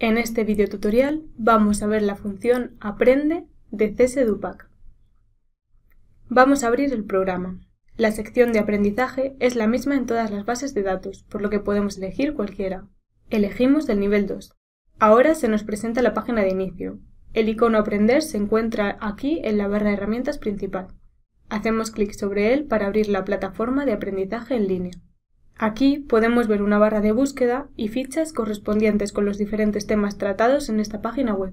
En este video tutorial vamos a ver la función Aprende de CS-DUPAC. Vamos a abrir el programa. La sección de aprendizaje es la misma en todas las bases de datos, por lo que podemos elegir cualquiera. Elegimos el nivel 2. Ahora se nos presenta la página de inicio. El icono Aprender se encuentra aquí en la barra de herramientas principal. Hacemos clic sobre él para abrir la plataforma de aprendizaje en línea. Aquí podemos ver una barra de búsqueda y fichas correspondientes con los diferentes temas tratados en esta página web.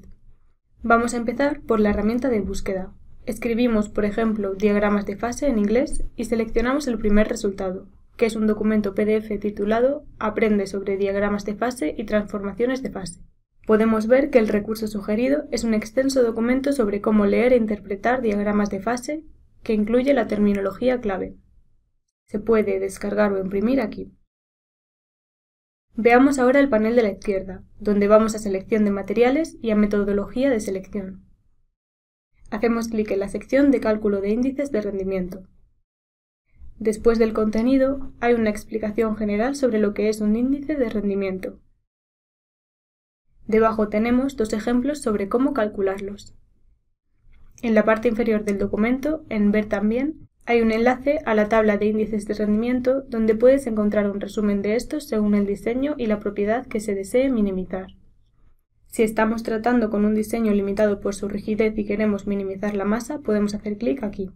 Vamos a empezar por la herramienta de búsqueda. Escribimos, por ejemplo, diagramas de fase en inglés y seleccionamos el primer resultado, que es un documento PDF titulado Aprende sobre diagramas de fase y transformaciones de fase. Podemos ver que el recurso sugerido es un extenso documento sobre cómo leer e interpretar diagramas de fase, que incluye la terminología clave. Se puede descargar o imprimir aquí. Veamos ahora el panel de la izquierda, donde vamos a Selección de materiales y a Metodología de selección. Hacemos clic en la sección de Cálculo de índices de rendimiento. Después del contenido, hay una explicación general sobre lo que es un índice de rendimiento. Debajo tenemos dos ejemplos sobre cómo calcularlos. En la parte inferior del documento, en Ver también, hay un enlace a la tabla de índices de rendimiento donde puedes encontrar un resumen de estos según el diseño y la propiedad que se desee minimizar. Si estamos tratando con un diseño limitado por su rigidez y queremos minimizar la masa, podemos hacer clic aquí.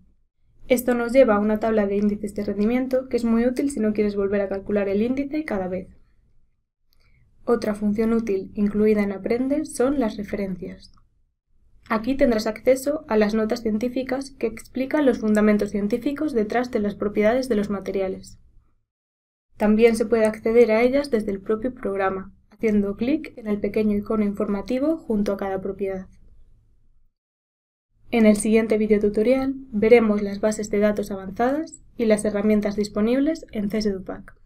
Esto nos lleva a una tabla de índices de rendimiento que es muy útil si no quieres volver a calcular el índice cada vez. Otra función útil incluida en Aprende son las referencias. Aquí tendrás acceso a las notas científicas que explican los fundamentos científicos detrás de las propiedades de los materiales. También se puede acceder a ellas desde el propio programa, haciendo clic en el pequeño icono informativo junto a cada propiedad. En el siguiente videotutorial veremos las bases de datos avanzadas y las herramientas disponibles en CSDUPAC.